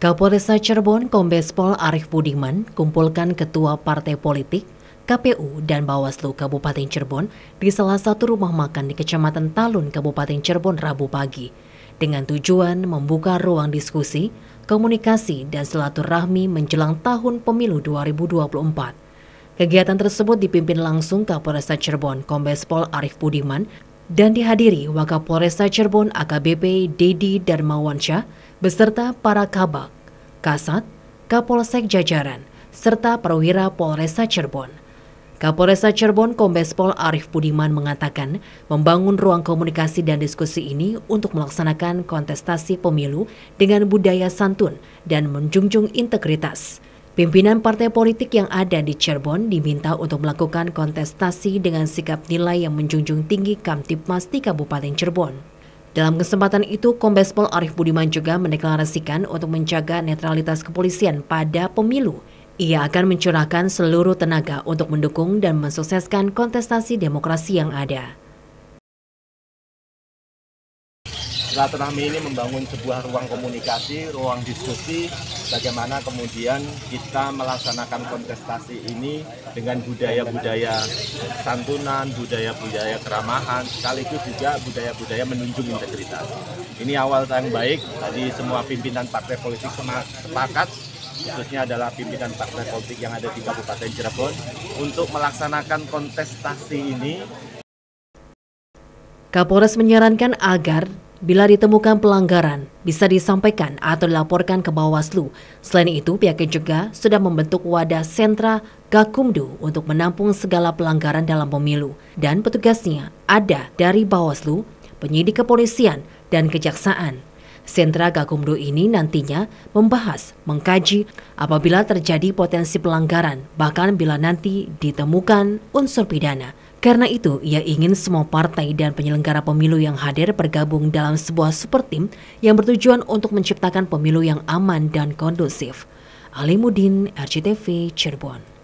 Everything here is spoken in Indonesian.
Kapolresa Cirebon Kombes Pol Arif Budiman kumpulkan ketua partai politik, KPU dan Bawaslu Kabupaten Cirebon di salah satu rumah makan di Kecamatan Talun Kabupaten Cirebon Rabu pagi dengan tujuan membuka ruang diskusi, komunikasi dan silaturahmi menjelang tahun pemilu 2024. Kegiatan tersebut dipimpin langsung Kapolresa Cirebon Kombes Pol Arif Budiman dan dihadiri Wakapolresa Cirebon AKBP Dedi Darmawansyah beserta para kabak, kasat, kapolsek jajaran, serta perwira Polresa Cirebon. Kapolresa Cirebon Kombes Pol Arif Budiman mengatakan membangun ruang komunikasi dan diskusi ini untuk melaksanakan kontestasi pemilu dengan budaya santun dan menjunjung integritas. Pimpinan partai politik yang ada di Cirebon diminta untuk melakukan kontestasi dengan sikap nilai yang menjunjung tinggi Kamtipmas di Kabupaten Cirebon. Dalam kesempatan itu, Kombes Pol Arif Budiman juga mendeklarasikan untuk menjaga netralitas kepolisian pada pemilu. Ia akan mencurahkan seluruh tenaga untuk mendukung dan mensukseskan kontestasi demokrasi yang ada. Silaturahmi ini membangun sebuah ruang komunikasi, ruang diskusi, bagaimana kemudian kita melaksanakan kontestasi ini dengan budaya-budaya santunan, budaya-budaya keramahan, sekaligus juga budaya-budaya menunjung integritas. Ini awal yang baik, tadi semua pimpinan partai politik sepakat khususnya adalah pimpinan partai politik yang ada di Kabupaten Cirebon untuk melaksanakan kontestasi ini. Kapolres menyarankan agar Bila ditemukan pelanggaran, bisa disampaikan atau dilaporkan ke Bawaslu. Selain itu, pihaknya juga sudah membentuk wadah sentra Gakumdu untuk menampung segala pelanggaran dalam pemilu. Dan petugasnya ada dari Bawaslu, penyidik kepolisian, dan kejaksaan. Sentra Gakumdu ini nantinya membahas, mengkaji apabila terjadi potensi pelanggaran, bahkan bila nanti ditemukan unsur pidana. Karena itu, ia ingin semua partai dan penyelenggara pemilu yang hadir bergabung dalam sebuah super tim yang bertujuan untuk menciptakan pemilu yang aman dan kondusif. Ali RCTV, Cirebon.